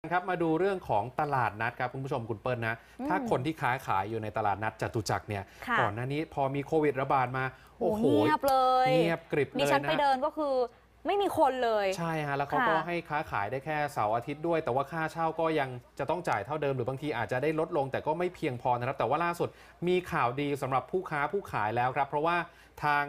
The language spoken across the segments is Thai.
ครับมาดูเรื่องของตลาดนัดครับคุณผู้ชมคุณเปิ้ลนะ ถ้าคนที่ค้าขายอยู่ในตลาดนัดจตุจักรเนี่ยก่อนหน้านี้พอมีโควิดระบาดมา โอ้โหเงียบเลยเงียบกริบเลยนะดิฉันไปเดินก็คือไม่มีคนเลยใช่ฮะแล้วเขาก็ให้ค้าขายได้แค่เสาร์อาทิตย์ด้วย แต่ว่าค่าเช่าก็ยังจะต้องจ่ายเท่าเดิมหรือบางทีอาจจะได้ลดลงแต่ก็ไม่เพียงพอนะครับ แต่ว่าล่าสุดมีข่าวดีสำหรับผู้ค้าผู้ขายแล้วครับ เพราะว่าทาง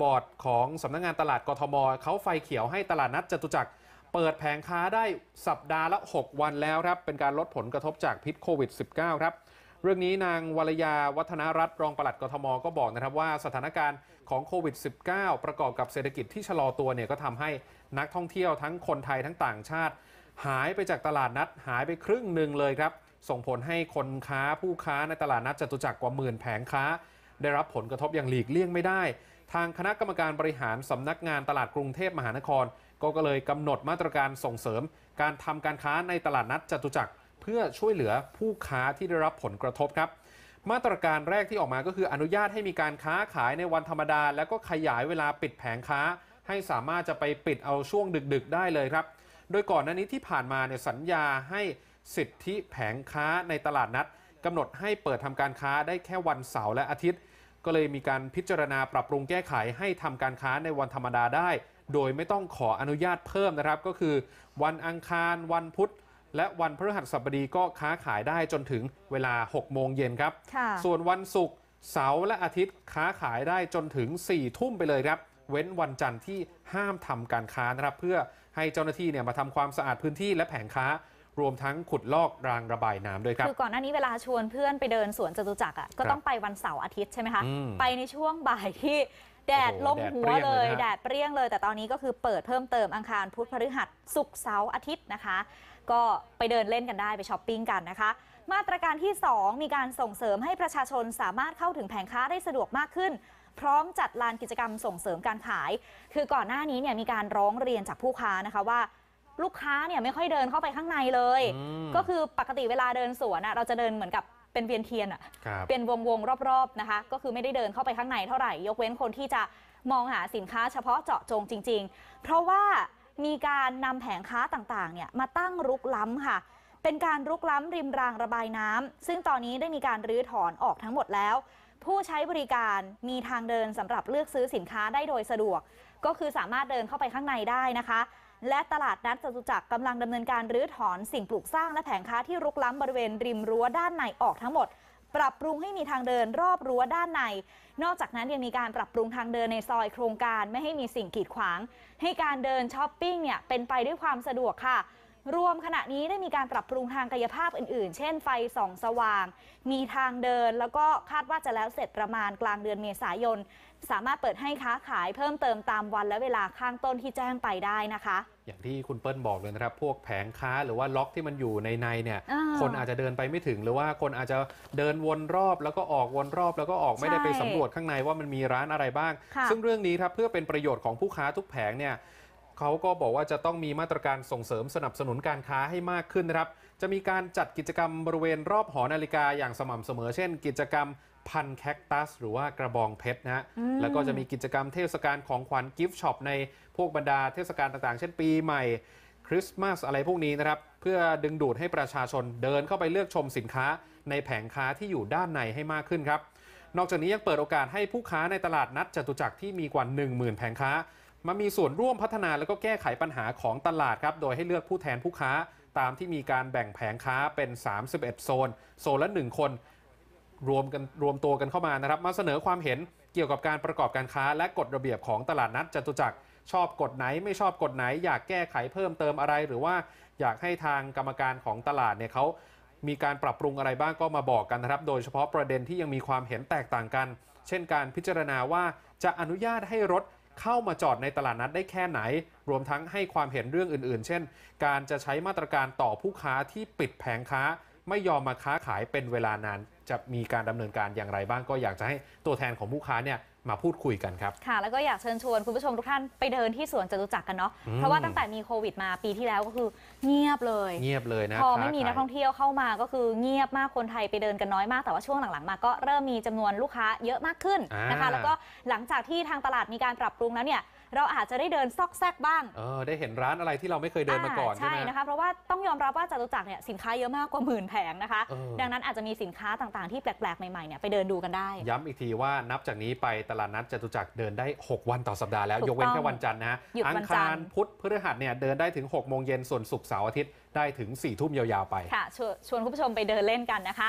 บอร์ดของสำนักงานตลาดกทมเขาไฟเขียวให้ตลาดนัดจตุจักรเปิดแผงค้าได้สัปดาห์ละ 6 วันแล้วครับเป็นการลดผลกระทบจากพิษโควิด -19 ครับ เรื่องนี้นางวรยาวัฒนรัตน์รองปลัดกทมก็บอกนะครับว่าสถานการณ์ของโควิด -19 ประกอบกับเศรษฐกิจที่ชะลอตัวเนี่ย ก็ทำให้นักท่องเที่ยวทั้งคนไทยทั้งต่างชาติ หายไปจากตลาดนัดหายไปครึ่งหนึ่งเลยครับ ส่งผลให้คนค้าผู้ค้าในตลาดนัดจตุจักรกว่าหมื่นแผงค้า ได้รับผลกระทบอย่างหลีกเลี่ยงไม่ได้ ทางคณะกรรมการบริหารสำนักงานตลาดกรุงเทพมหานครก็เลยกำหนดมาตรการส่งเสริมการทำการค้าในตลาดนัดจตุจักรเพื่อช่วยเหลือผู้ค้าที่ได้รับผลกระทบครับ มาตรการแรกที่ออกมาก็คืออนุญาตให้มีการค้าขายในวันธรรมดา แล้วก็ขยายเวลาปิดแผงค้า ให้สามารถจะไปปิดเอาช่วงดึกๆ ได้เลยครับ โดยก่อนหน้านี้ที่ผ่านมาเนี่ยสัญญาให้สิทธิแผงค้าในตลาดนัดกำหนดให้เปิดทำการค้าได้แค่วันเสาร์และอาทิตย์ ก็เลยมีการพิจารณาปรับปรุงแก้ไขให้ทำการค้าในวันธรรมดาได้โดยไม่ต้องขออนุญาตเพิ่มนะครับก็คือ วันอังคารวันพุธ และวันพฤหัสบดีก็ค้าขายได้จนถึงเวลา6โมงเย็นครับ ส่วนวันศุกร์เสาร์และอาทิตย์ค้าขายได้จนถึง 4 ทุ่มไปเลยครับ เว้นวันจันทร์ที่ห้ามทำการค้านะครับ เพื่อให้เจ้าหน้าที่เนี่ยมาทำความสะอาดพื้นที่และแผงค้ารวมทั้งขุดลอกรางระบายน้ำด้วยครับคือก่อนหน้านี้เวลาชวนเพื่อนไปเดินสวนจตุจักรอ่ะก็ต้องไปวันเสาร์อาทิตย์ใช่ไหมคะ ไปในช่วงบ่ายที่แดดลงหัวเลย แดดเปรี้ยงเลย แต่ตอนนี้ก็คือเปิดเพิ่มเติมอังคารพุธพฤหัสศุกร์เสาร์อาทิตย์นะคะ ก็ไปเดินเล่นกันได้ไปช้อปปิ้งกันนะคะ มาตรการที่ 2 มีการส่งเสริมให้ประชาชนสามารถเข้าถึงแผงค้าได้สะดวกมากขึ้น พร้อมจัดลานกิจกรรมส่งเสริมการขาย คือก่อนหน้านี้เนี่ยมีการร้องเรียนจากผู้ค้านะคะว่าลูกค้าเนี่ยไม่ค่อยเดินเข้าไปข้างในเลย ก็คือปกติเวลาเดินสวนอะเราจะเดินเหมือนกับเป็นเวียนเทียนอะเป็นวงวงๆรอบๆนะคะ ก็คือไม่ได้เดินเข้าไปข้างในเท่าไหร่ยกเว้นคนที่จะมองหาสินค้า เฉพาะเจาะจงจริง ๆ เพราะว่ามีการนำแผงค้าต่างๆเนี่ยมาตั้งรุกล้ำค่ะ เป็นการรุกล้ำริมรางระบายน้ำซึ่งตอนนี้ได้มีการรื้อถอนออกทั้งหมดแล้ว ผู้ใช้บริการมีทางเดินสำหรับเลือกซื้อสินค้าได้โดยสะดวก ก็คือสามารถเดินเข้าไปข้างในได้นะคะและตลาดนัดจตุจักรกำลังดำเนินการรื้อถอนสิ่งปลูกสร้าง และแผงค้าที่รุกล้ำบริเวณริมรั้วด้านในออกทั้งหมด ปรับปรุงให้มีทางเดินรอบรั้วด้านใน นอกจากนั้นยังมีการปรับปรุงทางเดินในซอยโครงการไม่ให้มีสิ่งกีดขวางให้การเดินช้อปปิ้งเนี่ยเป็นไปด้วยความสะดวกค่ะรวมขณะนี้ได้มีการปรับปรุงทางกายภาพอื่นๆ เช่นไฟส่องสว่าง มีทางเดินแล้วก็คาดว่าจะแล้วเสร็จประมาณกลางเดือนเมษายน สามารถเปิดให้ค้าขายเพิ่มเติมตามวันและเวลาข้างต้นที่แจ้งไปได้นะคะ อย่างที่คุณเปิ้ลบอกเลยนะครับ พวกแผงค้าหรือว่าล็อกที่มันอยู่ในในเนี่ยคนอาจจะเดินไปไม่ถึง หรือว่าคนอาจจะเดินวนรอบแล้วก็ออกวนรอบ แล้วก็ออกไม่ได้ไปสำรวจข้างในว่ามันมีร้านอะไรบ้าง ซึ่งเรื่องนี้ครับเพื่อเป็นประโยชน์ของผู้ค้าทุกแผงเนี่ยเขาก็บอกว่าจะต้องมีมาตรการส่งเสริมสนับสนุนการค้าให้มากขึ้นนะครับ จะมีการจัดกิจกรรมบริเวณรอบหอนาฬิกาอย่างสม่ำเสมอ เช่นกิจกรรมพันแคคตัสหรือว่ากระบองเพชรนะฮะแล้วก็จะมีกิจกรรมเทศกาลของขวัญกิฟต์ช็อปในพวกบรรดาเทศกาลต่างๆเช่นปีใหม่คริสต์มาสอะไรพวกนี้นะครับ เพื่อดึงดูดให้ประชาชนเดินเข้าไปเลือกชมสินค้าในแผงค้าที่อยู่ด้านในให้มากขึ้นครับนอกจากนี้ยังเปิดโอกาสให้ผู้ค้าในตลาดนัดจตุจักรที่มีกว่า 1 0,000 แผงค้ามามีส่วนร่วมพัฒนาแล้วก็แก้ไขปัญหาของตลาดครับ โดยให้เลือกผู้แทนผู้ค้าตามที่มีการแบ่งแผงค้าเป็น 31 โซน โซนละ 1 คน รวมกันรวมตัวกันเข้ามานะครับ มาเสนอความเห็นเกี่ยวกับการประกอบการค้าและกฎระเบียบของตลาดนัดจตุจักรชอบกฎไหน ไม่ชอบกฎไหน อยากแก้ไขเพิ่มเติมอะไร หรือว่าอยากให้ทางกรรมการของตลาดเนี่ยเขามีการปรับปรุงอะไรบ้างก็มาบอกกันนะครับโดยเฉพาะประเด็นที่ยังมีความเห็นแตกต่างกัน เช่น การพิจารณาว่าจะอนุญาตให้รถเข้ามาจอดในตลาดนัดได้แค่ไหน รวมทั้งให้ความเห็นเรื่องอื่นๆ เช่น การจะใช้มาตรการต่อผู้ค้าที่ปิดแผงค้า ไม่ยอมมาค้าขายเป็นเวลานาน จะมีการดำเนินการอย่างไรบ้างก็อยากจะให้ตัวแทนของผู้ค้าเนี่ยมาพูดคุยกันครับค่ะ แล้วก็อยากเชิญชวนคุณผู้ชมทุกท่านไปเดินที่สวนจตุจักรกันเนาะเพราะว่าตั้งแต่มีโควิดมาปีที่แล้วก็คือเงียบเลยเงียบเลยนะพอไม่มีนักท่องเที่ยวเข้ามาก็คือเงียบมากคนไทยไปเดินกันน้อยมาก แต่ว่าช่วงหลังๆมาก็เริ่มมีจำนวนลูกค้าเยอะมากขึ้นนะคะแล้วก็หลังจากที่ทางตลาดมีการปรับปรุงแล้วเนี่ยเราอาจจะได้เดินซอกแซกบ้างเออได้เห็นร้านอะไรที่เราไม่เคยเดินมาก่อนใช่ไหมใช่นะคะเพราะว่าต้องยอมรับว่าจตุจักรเนี่ยสินค้าเยอะมากกว่าหมื่นแผงนะคะ ดังนั้นอาจจะมีสินค้าต่างๆที่แปลก ๆ ใหม่ๆเนี่ยไปเดินดูกันได้ ย้ำอีกทีว่านับจากนี้ไปตลาดนัดจตุจักรเดินได้ 6 วันต่อสัปดาห์แล้วยกเว้นแค่วันจันทร์นะอังคารพุธพฤหัสเนี่ย เดินได้ถึง 6 โมงเย็นส่วนศุกร์เสาร์อาทิตย์ได้ถึง4ี่ทุ่มยาวๆไป ค่ะ ชวนคุณผู้ชมไปเดินเล่นกันนะคะ